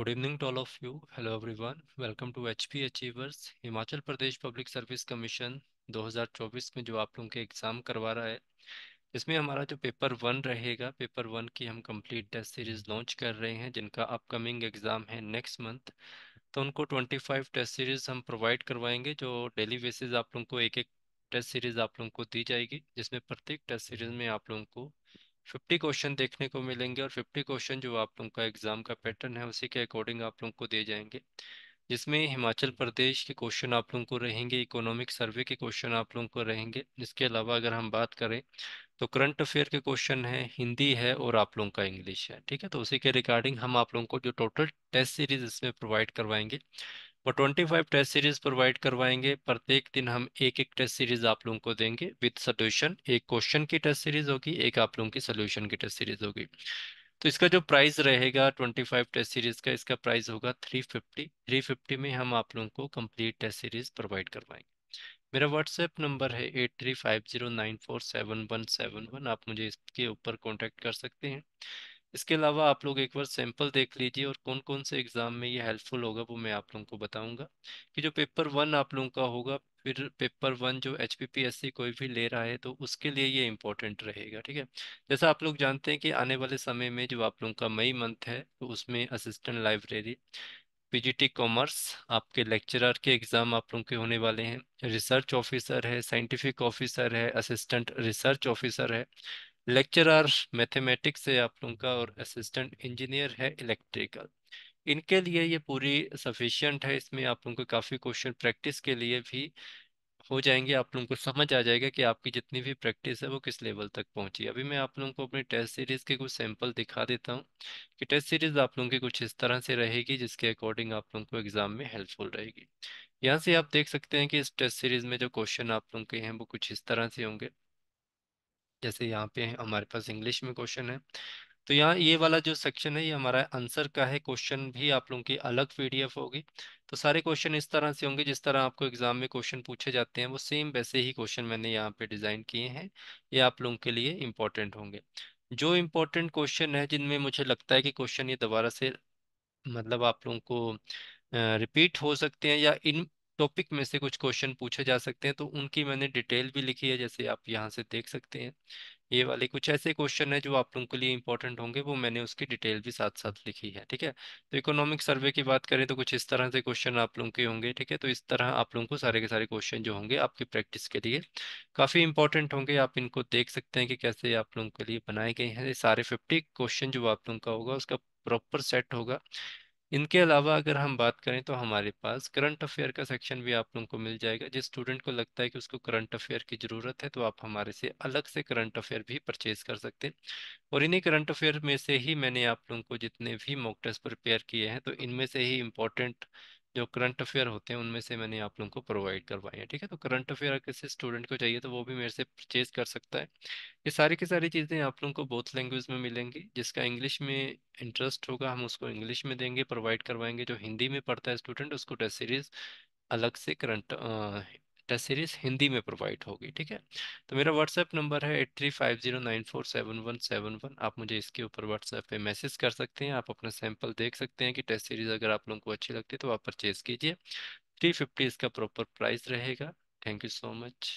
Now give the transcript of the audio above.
Evening evening to all of you. Hello welcome to H P achievers Himachal Pradesh public service commission 2024 में जो आप लोगों के एग्ज़ाम करवा रहा है इसमें हमारा जो पेपर वन रहेगा पेपर वन की हम कंप्लीट टेस्ट सीरीज़ लॉन्च कर रहे हैं जिनका अपकमिंग एग्ज़ाम है नेक्स्ट मंथ तो उनको फाइव टेस्ट सीरीज़ हम प्रोवाइड करवाएंगे जो डेली बेसिस आप लोगों को एक एक टेस्ट सीरीज़ आप लोगों को दी जाएगी जिसमें प्रत्येक टेस्ट सीरीज़ में आप लोगों को फिफ्टी क्वेश्चन देखने को मिलेंगे और फिफ्टी क्वेश्चन जो आप लोगों का एग्ज़ाम का पैटर्न है उसी के अकॉर्डिंग आप लोगों को दिए जाएंगे जिसमें हिमाचल प्रदेश के क्वेश्चन आप लोगों को रहेंगे इकोनॉमिक सर्वे के क्वेश्चन आप लोगों को रहेंगे इसके अलावा अगर हम बात करें तो करंट अफेयर के क्वेश्चन है हिंदी है और आप लोगों का इंग्लिश है ठीक है तो उसी के रिगार्डिंग हम आप लोगों को जो टोटल टेस्ट सीरीज इसमें प्रोवाइड करवाएंगे वो फाइव टेस्ट सीरीज प्रोवाइड करवाएंगे प्रत्येक दिन हम एक एक टेस्ट सीरीज आप लोगों को देंगे विद सोल्यूशन एक क्वेश्चन की टेस्ट सीरीज होगी एक आप लोगों की सोल्यूशन की टेस्ट सीरीज होगी तो इसका जो प्राइस रहेगा ट्वेंटी फाइव टेस्ट सीरीज का इसका प्राइस होगा थ्री फिफ्टी थ्री फिफ्टी में हम आप लोगों को कंप्लीट टेस्ट सीरीज प्रोवाइड करवाएंगे मेरा व्हाट्सएप नंबर है eight three five zero nine four seven one seven one आप मुझे इसके ऊपर कॉन्टेक्ट कर सकते हैं इसके अलावा आप लोग एक बार सैंपल देख लीजिए और कौन कौन से एग्ज़ाम में ये हेल्पफुल होगा वो मैं आप लोगों को बताऊंगा कि जो पेपर वन आप लोगों का होगा फिर पेपर वन जो एच कोई भी ले रहा है तो उसके लिए ये इम्पोर्टेंट रहेगा ठीक है जैसा आप लोग जानते हैं कि आने वाले समय में जो आप लोगों का मई मंथ है तो उसमें असिस्टेंट लाइब्रेरी पीजीटी कॉमर्स आपके लेक्चरर के एग्ज़ाम आप लोगों के होने वाले हैं रिसर्च ऑफिसर है साइंटिफिक ऑफिसर है असिस्टेंट रिसर्च ऑफिसर है लेक्चरर मैथमेटिक्स से आप लोगों का और असिस्टेंट इंजीनियर है इलेक्ट्रिकल इनके लिए ये पूरी सफिशियंट है इसमें आप लोगों को काफ़ी क्वेश्चन प्रैक्टिस के लिए भी हो जाएंगे आप लोगों को समझ आ जाएगा कि आपकी जितनी भी प्रैक्टिस है वो किस लेवल तक पहुंची अभी मैं आप लोगों को अपनी टेस्ट सीरीज़ के कुछ सैंपल दिखा देता हूं कि टेस्ट सीरीज़ आप लोगों की कुछ इस तरह से रहेगी जिसके अकॉर्डिंग आप लोगों को एग्जाम में हेल्पफुल रहेगी यहाँ से आप देख सकते हैं कि इस टेस्ट सीरीज़ में जो क्वेश्चन आप लोगों के हैं वो कुछ इस तरह से होंगे जैसे यहाँ पे हमारे पास इंग्लिश में क्वेश्चन है तो यहाँ ये वाला जो सेक्शन है ये हमारा आंसर का है क्वेश्चन भी आप लोगों की अलग पीडीएफ होगी तो सारे क्वेश्चन इस तरह से होंगे जिस तरह आपको एग्जाम में क्वेश्चन पूछे जाते हैं वो सेम वैसे ही क्वेश्चन मैंने यहाँ पे डिजाइन किए हैं ये आप लोगों के लिए इम्पोर्टेंट होंगे जो इम्पोर्टेंट क्वेश्चन है जिनमें मुझे लगता है कि क्वेश्चन ये दोबारा से मतलब आप लोगों को रिपीट हो सकते हैं या इन टॉपिक में से कुछ क्वेश्चन पूछे जा सकते हैं तो उनकी मैंने डिटेल भी लिखी है जैसे आप यहाँ से देख सकते हैं ये वाले कुछ ऐसे क्वेश्चन है जो आप लोगों के लिए इंपॉर्टेंट होंगे वो मैंने उसकी डिटेल भी साथ साथ लिखी है ठीक है तो इकोनॉमिक सर्वे की बात करें तो कुछ इस तरह से क्वेश्चन आप लोगों के होंगे ठीक है तो इस तरह आप लोगों को सारे के सारे क्वेश्चन जो होंगे आपकी प्रैक्टिस के लिए काफ़ी इंपॉर्टेंट होंगे आप इनको देख सकते हैं कि कैसे आप लोगों के लिए बनाए गए हैं सारे फिफ्टी क्वेश्चन जो आप लोगों का होगा उसका प्रॉपर सेट होगा इनके अलावा अगर हम बात करें तो हमारे पास करंट अफेयर का सेक्शन भी आप लोगों को मिल जाएगा जिस स्टूडेंट को लगता है कि उसको करंट अफेयर की ज़रूरत है तो आप हमारे से अलग से करंट अफेयर भी परचेज कर सकते हैं और इन्हीं करंट अफेयर में से ही मैंने आप लोगों को जितने भी मॉक टेस्ट प्रिपेयर किए हैं तो इनमें से ही इम्पोर्टेंट जो करंट अफेयर होते हैं उनमें से मैंने आप लोगों को प्रोवाइड करवाए हैं ठीक है तो करंट अफेयर अगर किसी स्टूडेंट को चाहिए तो वो भी मेरे से परचेज कर सकता है ये सारी की सारी चीज़ें आप लोगों को बोथ लैंग्वेज में मिलेंगी जिसका इंग्लिश में इंटरेस्ट होगा हम उसको इंग्लिश में देंगे प्रोवाइड करवाएंगे जो हिंदी में पढ़ता है स्टूडेंट उसको टेस्ट सीरीज अलग से करंट टेस्ट सीरीज हिंदी में प्रोवाइड होगी ठीक है तो मेरा व्हाट्सएप नंबर है eight three five zero nine four seven one seven one आप मुझे इसके ऊपर व्हाट्सएप पे मैसेज कर सकते हैं आप अपना सैंपल देख सकते हैं कि टेस्ट सीरीज अगर आप लोगों को अच्छी लगती है तो आप परचेज कीजिए थ्री फिफ्टी इसका प्रॉपर प्राइस रहेगा थैंक यू सो मच